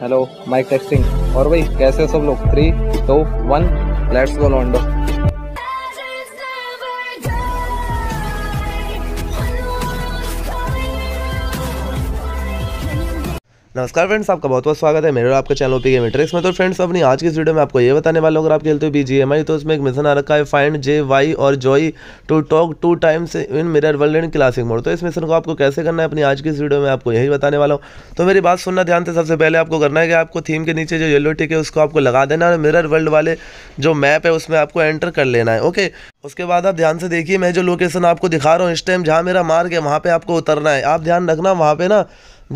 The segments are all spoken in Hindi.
हेलो माइक टेस्टिंग और भाई कैसे सब लोग three two one let's go लॉन्डो नमस्कार फ्रेंड्स आपका बहुत बहुत स्वागत है मेरे और आपके चैनल ओपी गेम मेट्रिक्स में तो फ्रेंड्स अपनी आज की इस वीडियो में आपको ये बताने वाला हूँ अगर आप खेलते हो बीजीएमआई तो उसमें एक मिशन आ रखा है फाइंड जे वाई और Joy to talk two times in mirror world in classic mode तो इस मिशन को आपको कैसे करना है अपनी आज की इस वीडियो में आपको यही बताने वाला हूँ तो मेरी बात सुनना ध्यान से सबसे पहले आपको करना है कि आपको थीम के नीचे जो येलो टिक है उसको आपको लगा देना और मिरर वर्ल्ड वाले जो मैप है उसमें आपको एंटर कर लेना है ओके उसके बाद आप ध्यान से देखिए मैं जो लोकेशन आपको दिखा रहा हूँ इस टाइम जहाँ मेरा मार्ग है वहाँ पर आपको उतरना है आप ध्यान रखना वहाँ पर ना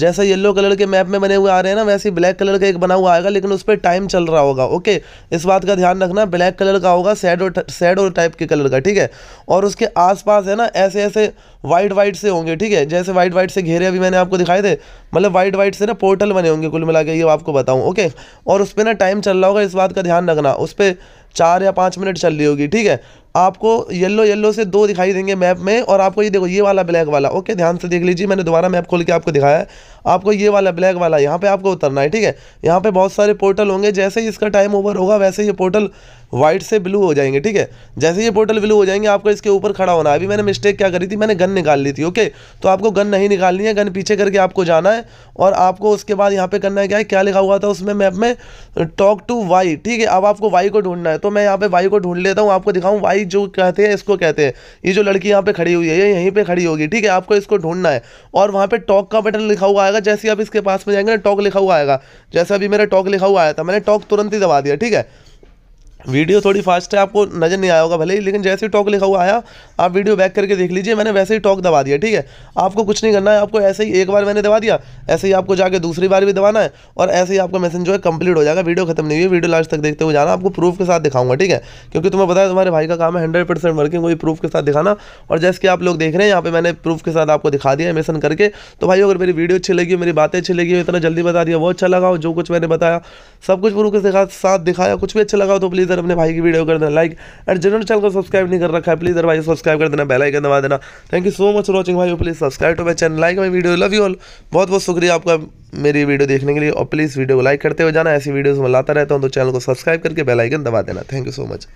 जैसा येलो कलर के मैप में बने हुए आ रहे हैं ना वैसे ही ब्लैक कलर का एक बना हुआ आएगा लेकिन उस पर टाइम चल रहा होगा ओके इस बात का ध्यान रखना ब्लैक कलर का होगा सैड और सैड और टाइप के कलर का ठीक है और उसके आसपास है ना ऐसे ऐसे वाइट वाइट से होंगे ठीक है जैसे वाइट वाइट से घेरे अभी मैंने आपको दिखाए थे मतलब वाइट वाइट से ना पोर्टल बने होंगे कुल मिला के ये आपको बताऊँ ओके और उस पर ना टाइम चल रहा होगा इस बात का ध्यान रखना उस पर चार या पाँच मिनट चल रही होगी ठीक है आपको येलो येलो से दो दिखाई देंगे मैप में और आपको ये देखो ये वाला ब्लैक वाला ओके ध्यान से देख लीजिए मैंने दोबारा मैप खोल के आपको दिखाया है आपको ये वाला ब्लैक वाला यहाँ पे आपको उतरना है ठीक है यहाँ पे बहुत सारे पोर्टल होंगे जैसे ही इसका टाइम ओवर होगा वैसे ये पोर्टल वाइट से ब्लू हो जाएंगे ठीक है जैसे ये पोर्टल ब्लू हो जाएंगे आपको इसके ऊपर खड़ा होना है अभी मैंने मिस्टेक क्या करी थी मैंने गन निकाल ली थी ओके तो आपको गन नहीं निकालनी है गन पीछे करके आपको जाना है और आपको उसके बाद यहाँ पे करना है क्या है क्या लिखा हुआ था उसमें मैप में टॉक टू वाई ठीक है अब आपको वाई को ढूंढना है तो मैं यहाँ पे वाई को ढूंढ लेता हूँ आपको दिखाऊँ वाई जो कहते हैं इसको कहते हैं ये जो लड़की यहाँ पे खड़ी हुई है ये यहीं पर खड़ी होगी ठीक है आपको इसको ढूंढना है और वहाँ पर टॉक का बटन लिखा हुआ आएगा जैसे आप इसके पास में जाएंगे ना टॉक लिखा हुआ आएगा जैसे अभी मेरा टॉक लिखा हुआ आया था मैंने टॉक तुरंत ही दबा दिया ठीक है वीडियो थोड़ी फास्ट है आपको नज़र नहीं आया होगा भले ही लेकिन जैसे ही टॉक लिखा हुआ आया आप वीडियो बैक करके देख लीजिए मैंने वैसे ही टॉक दबा दिया ठीक है आपको कुछ नहीं करना है आपको ऐसे ही एक बार मैंने दबा दिया ऐसे ही आपको जाके दूसरी बार भी दबाना है और ऐसे ही आपका मैसेज जो है कंप्लीट हो जाएगा वीडियो खत्म नहीं हुई वीडियो लास्ट तक देखते हुए जाना आपको प्रूफ के साथ दिखाऊंगा ठीक है क्योंकि तुम्हें पता है तुम्हारे भाई का काम है हंड्रेड परसेंट वर्किंग वही प्रूफ के साथ दिखाना और जैसे कि आप लोग देख रहे हैं यहाँ पर मैंने प्रूफ के साथ आपको दिखा दिया मैसेज करके तो भाई अगर मेरी वीडियो अच्छी लगी मेरी बातें अच्छी लगी इतना जल्दी बता दिया वो अच्छा लगा जो कुछ मैंने बताया सब कुछ प्रूफ के साथ दिखाया कुछ भी अच्छा लगा तो प्लीज़ यार अपने भाई की वीडियो कर देना लाइक एंड जनरल चैनल को सब्सक्राइब नहीं कर रखा है प्लीज़ यार भाई सब्सक्राइब कर देना बेलाइकन दबा देना thank you so much for watching भाई please subscribe to my channel like my video love you all बहुत बहुत शुक्रिया आपका मेरी वीडियो देखने के लिए और प्लीज़ वीडियो को लाइक करते हुए जाना ऐसी वीडियोज़ में लाता रहता हूँ तो चैनल को सब्सक्राइब करके बेलाइकन दबा देना थैंक यू सो मच